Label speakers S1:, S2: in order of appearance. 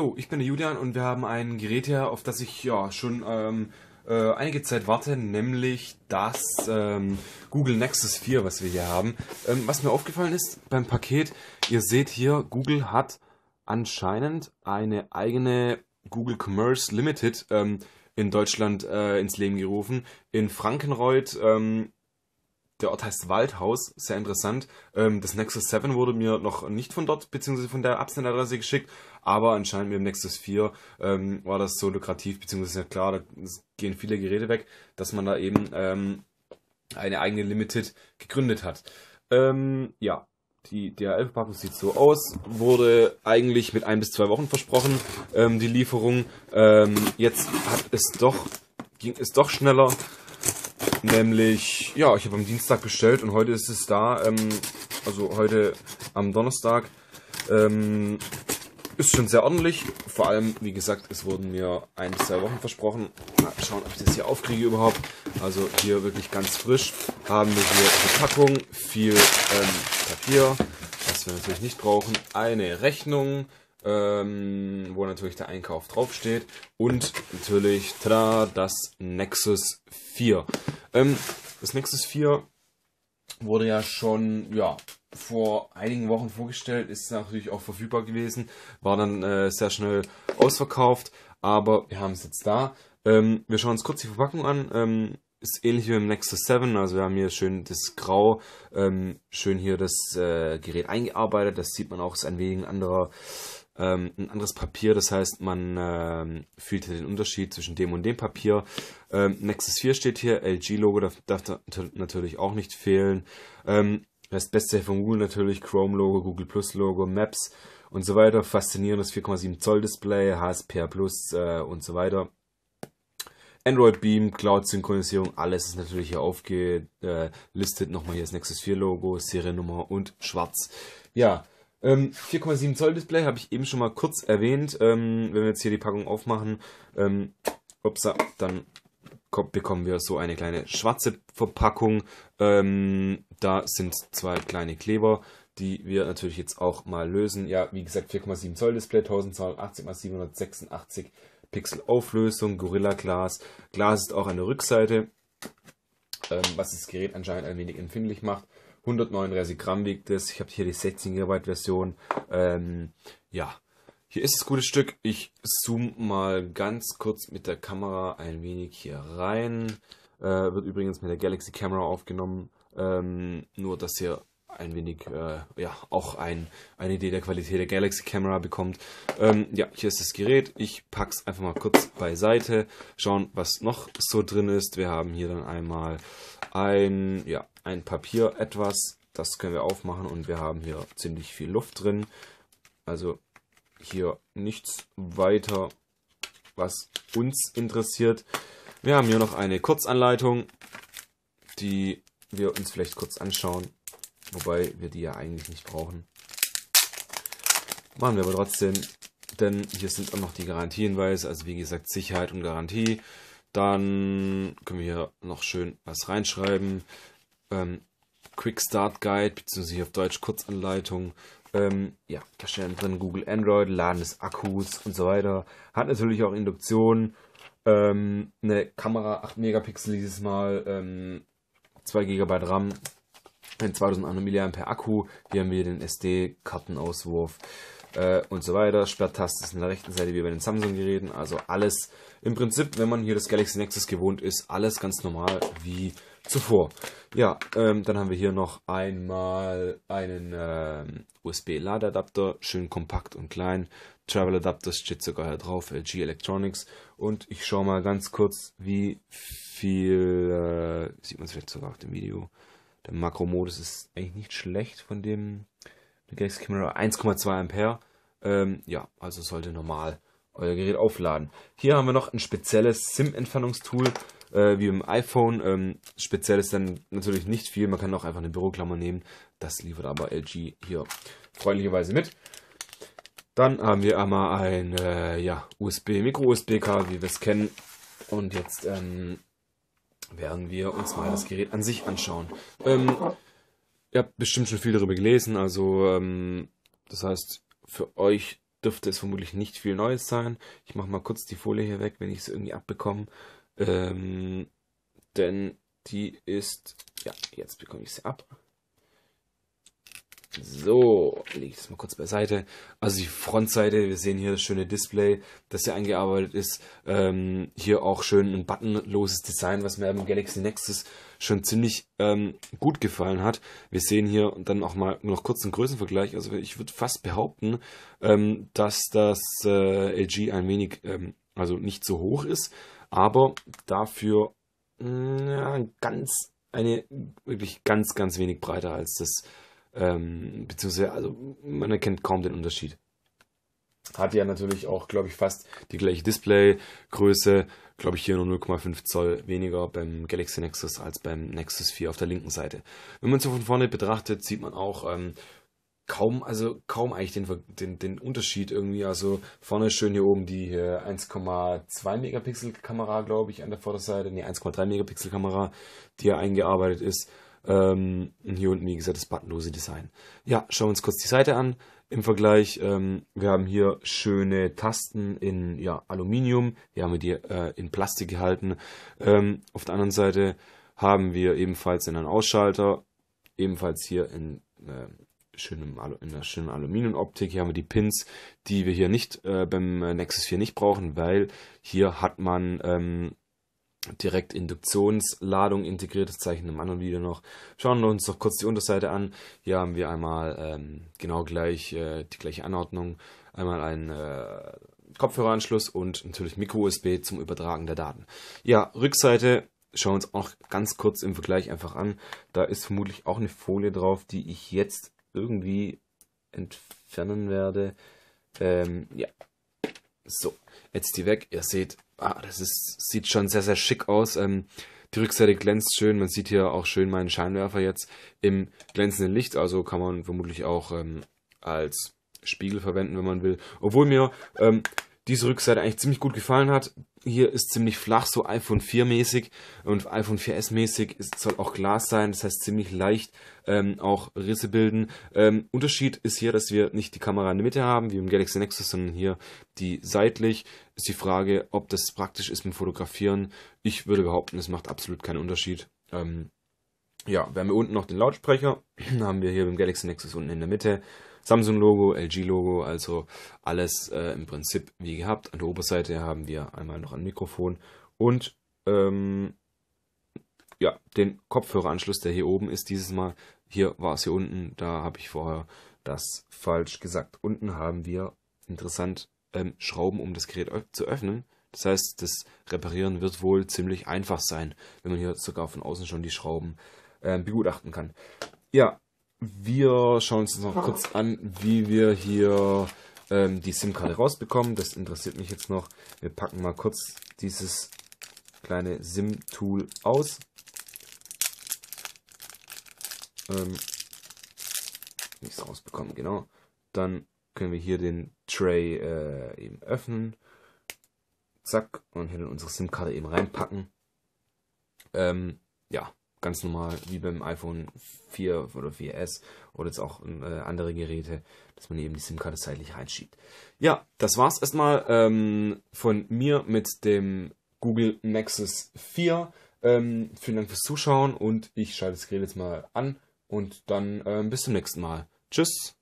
S1: Hallo, ich bin der Julian und wir haben ein Gerät hier, auf das ich ja schon ähm, äh, einige Zeit warte, nämlich das ähm, Google Nexus 4, was wir hier haben. Ähm, was mir aufgefallen ist beim Paket, ihr seht hier, Google hat anscheinend eine eigene Google Commerce Limited ähm, in Deutschland äh, ins Leben gerufen. In Frankenreuth ähm, der Ort heißt Waldhaus, sehr interessant. Ähm, das Nexus 7 wurde mir noch nicht von dort, beziehungsweise von der Absenderadresse geschickt, aber anscheinend mit dem Nexus 4 ähm, war das so lukrativ, beziehungsweise klar, da gehen viele Geräte weg, dass man da eben ähm, eine eigene Limited gegründet hat. Ähm, ja, die DHL-Verpackung sieht so aus. Wurde eigentlich mit ein bis zwei Wochen versprochen, ähm, die Lieferung. Ähm, jetzt hat es doch, ging es doch schneller. Nämlich, ja, ich habe am Dienstag bestellt und heute ist es da. Ähm, also heute am Donnerstag. Ähm, ist schon sehr ordentlich. Vor allem, wie gesagt, es wurden mir ein zwei Wochen versprochen. Mal schauen, ob ich das hier aufkriege überhaupt. Also hier wirklich ganz frisch. Haben wir hier die Packung, viel ähm, Papier, was wir natürlich nicht brauchen. Eine Rechnung, ähm, wo natürlich der Einkauf draufsteht. Und natürlich tada, das Nexus 4. Ähm, das Nexus 4 wurde ja schon ja, vor einigen Wochen vorgestellt, ist natürlich auch verfügbar gewesen, war dann äh, sehr schnell ausverkauft, aber wir haben es jetzt da. Ähm, wir schauen uns kurz die Verpackung an. Ähm, ist ähnlich wie im Nexus 7, also wir haben hier schön das Grau, ähm, schön hier das äh, Gerät eingearbeitet. Das sieht man auch, ist ein wenig anderer ähm, ein anderes Papier. Das heißt, man ähm, fühlt den Unterschied zwischen dem und dem Papier. Ähm, Nexus 4 steht hier, LG-Logo darf, darf da natürlich auch nicht fehlen. Ähm, das Beste von Google natürlich, Chrome-Logo, Google Plus-Logo, Maps und so weiter. Faszinierendes 4,7 Zoll Display, HSPR Plus äh, und so weiter. Android Beam, Cloud-Synchronisierung, alles ist natürlich hier aufgelistet. Nochmal hier das Nexus 4-Logo, Seriennummer und schwarz. Ja, ähm, 4,7 Zoll Display habe ich eben schon mal kurz erwähnt. Ähm, wenn wir jetzt hier die Packung aufmachen, ähm, upsa, dann kommt, bekommen wir so eine kleine schwarze Verpackung. Ähm, da sind zwei kleine Kleber, die wir natürlich jetzt auch mal lösen. Ja, wie gesagt, 4,7 Zoll Display, 1280 x 786 Pixel Auflösung, Gorilla Glas. Glas ist auch an der Rückseite, ähm, was das Gerät anscheinend ein wenig empfindlich macht. 139 Gramm wiegt es. Ich habe hier die 16 GB Version. Ähm, ja, hier ist das gute Stück. Ich zoome mal ganz kurz mit der Kamera ein wenig hier rein. Äh, wird übrigens mit der Galaxy Camera aufgenommen. Ähm, nur, dass ihr ein wenig, äh, ja, auch ein, eine Idee der Qualität der Galaxy Camera bekommt. Ähm, ja, hier ist das Gerät. Ich packe es einfach mal kurz beiseite, schauen, was noch so drin ist. Wir haben hier dann einmal ein, ja, ein Papier etwas. Das können wir aufmachen und wir haben hier ziemlich viel Luft drin. Also hier nichts weiter, was uns interessiert. Wir haben hier noch eine Kurzanleitung, die wir uns vielleicht kurz anschauen. Wobei wir die ja eigentlich nicht brauchen. Machen wir aber trotzdem, denn hier sind auch noch die Garantiehinweise, also wie gesagt Sicherheit und Garantie. Dann können wir hier noch schön was reinschreiben. Ähm, Quick Start Guide, beziehungsweise auf Deutsch Kurzanleitung. Ähm, ja, da steht drin Google Android, Laden des Akkus und so weiter. Hat natürlich auch Induktion. Ähm, eine Kamera 8 Megapixel dieses Mal. Ähm, 2 GB RAM. Ein 2800 mAh Akku. Hier haben wir den SD-Kartenauswurf äh, und so weiter. Sperrtaste ist an der rechten Seite wie bei den Samsung-Geräten. Also alles im Prinzip, wenn man hier das Galaxy Nexus gewohnt ist, alles ganz normal wie zuvor. Ja, ähm, dann haben wir hier noch einmal einen ähm, USB-Ladeadapter, schön kompakt und klein. Travel Adapter steht sogar hier drauf, LG Electronics. Und ich schaue mal ganz kurz, wie viel, äh, sieht man es vielleicht sogar auf dem Video. Der Makromodus ist eigentlich nicht schlecht von dem eine Galaxy Camera 1,2 Ampere. Ähm, ja, also sollte normal euer Gerät aufladen. Hier haben wir noch ein spezielles SIM-Entfernungstool, äh, wie im iPhone. Ähm, speziell ist dann natürlich nicht viel, man kann auch einfach eine Büroklammer nehmen. Das liefert aber LG hier freundlicherweise mit. Dann haben wir einmal ein äh, ja, USB, Micro-USB-Kabel, wie wir es kennen. Und jetzt ähm, werden wir uns mal das Gerät an sich anschauen. Ähm, Ihr habt bestimmt schon viel darüber gelesen, also ähm, das heißt, für euch dürfte es vermutlich nicht viel Neues sein. Ich mache mal kurz die Folie hier weg, wenn ich es irgendwie abbekomme. Ähm, denn die ist, ja, jetzt bekomme ich sie ab. So, lege ich das mal kurz beiseite. Also die Frontseite, wir sehen hier das schöne Display, das hier eingearbeitet ist. Ähm, hier auch schön ein buttonloses Design, was mir beim Galaxy Nexus schon ziemlich ähm, gut gefallen hat. Wir sehen hier dann auch mal noch kurz einen Größenvergleich. Also ich würde fast behaupten, ähm, dass das äh, LG ein wenig, ähm, also nicht so hoch ist, aber dafür mh, mm, ganz eine wirklich ganz, ganz wenig breiter als das ähm, beziehungsweise, also man erkennt kaum den Unterschied. Hat ja natürlich auch, glaube ich, fast die gleiche Displaygröße. Glaube ich, hier nur 0,5 Zoll weniger beim Galaxy Nexus als beim Nexus 4 auf der linken Seite. Wenn man es so von vorne betrachtet, sieht man auch ähm, kaum, also kaum eigentlich den, den, den Unterschied irgendwie. Also vorne schön hier oben die 1,2 äh, Megapixel Kamera, glaube ich, an der Vorderseite. Ne, 1,3 Megapixel Kamera, die ja eingearbeitet ist. Ähm, hier unten, wie gesagt, das buttonlose Design. Ja, schauen wir uns kurz die Seite an. Im Vergleich, ähm, wir haben hier schöne Tasten in ja, Aluminium. Hier haben wir die äh, in Plastik gehalten. Ähm, auf der anderen Seite haben wir ebenfalls einen Ausschalter. Ebenfalls hier in, äh, schönem, in einer schönen Aluminiumoptik. Hier haben wir die Pins, die wir hier nicht äh, beim Nexus 4 nicht brauchen, weil hier hat man ähm, direkt Induktionsladung integriert, das zeichnen im anderen Video noch. Schauen wir uns doch kurz die Unterseite an. Hier haben wir einmal ähm, genau gleich äh, die gleiche Anordnung, einmal ein äh, Kopfhöreranschluss und natürlich Micro-USB zum Übertragen der Daten. Ja, Rückseite schauen wir uns auch ganz kurz im Vergleich einfach an. Da ist vermutlich auch eine Folie drauf, die ich jetzt irgendwie entfernen werde. Ähm, ja, so, jetzt die weg. Ihr seht, ah, das ist, sieht schon sehr, sehr schick aus. Ähm, die Rückseite glänzt schön. Man sieht hier auch schön meinen Scheinwerfer jetzt im glänzenden Licht. Also kann man vermutlich auch ähm, als Spiegel verwenden, wenn man will. Obwohl mir ähm, diese Rückseite eigentlich ziemlich gut gefallen hat. Hier ist ziemlich flach, so iPhone 4 mäßig und iPhone 4S mäßig. Es soll auch Glas sein, das heißt ziemlich leicht ähm, auch Risse bilden. Ähm, Unterschied ist hier, dass wir nicht die Kamera in der Mitte haben, wie im Galaxy Nexus, sondern hier die seitlich. Ist die Frage, ob das praktisch ist mit Fotografieren. Ich würde behaupten, es macht absolut keinen Unterschied. Ähm, ja, wir haben hier unten noch den Lautsprecher, haben wir hier beim Galaxy Nexus unten in der Mitte Samsung-Logo, LG-Logo, also alles äh, im Prinzip wie gehabt. An der Oberseite haben wir einmal noch ein Mikrofon und ähm, ja, den Kopfhöreranschluss, der hier oben ist, dieses Mal, hier war es hier unten, da habe ich vorher das falsch gesagt. Unten haben wir, interessant, ähm, Schrauben, um das Gerät zu öffnen. Das heißt, das Reparieren wird wohl ziemlich einfach sein, wenn man hier sogar von außen schon die Schrauben äh, begutachten kann. Ja, wir schauen uns noch kurz an, wie wir hier ähm, die SIM-Karte rausbekommen. Das interessiert mich jetzt noch. Wir packen mal kurz dieses kleine SIM-Tool aus. Ähm, nichts rausbekommen, genau. Dann können wir hier den Tray äh, eben öffnen. Zack, und hier unsere SIM-Karte eben reinpacken. Ähm, ja, ganz normal wie beim iPhone 4 oder 4S oder jetzt auch äh, andere Geräte, dass man eben die SIM-Karte seitlich reinschiebt. Ja, das war's erstmal ähm, von mir mit dem Google Nexus 4. Ähm, vielen Dank fürs Zuschauen und ich schalte das Gerät jetzt mal an und dann ähm, bis zum nächsten Mal. Tschüss!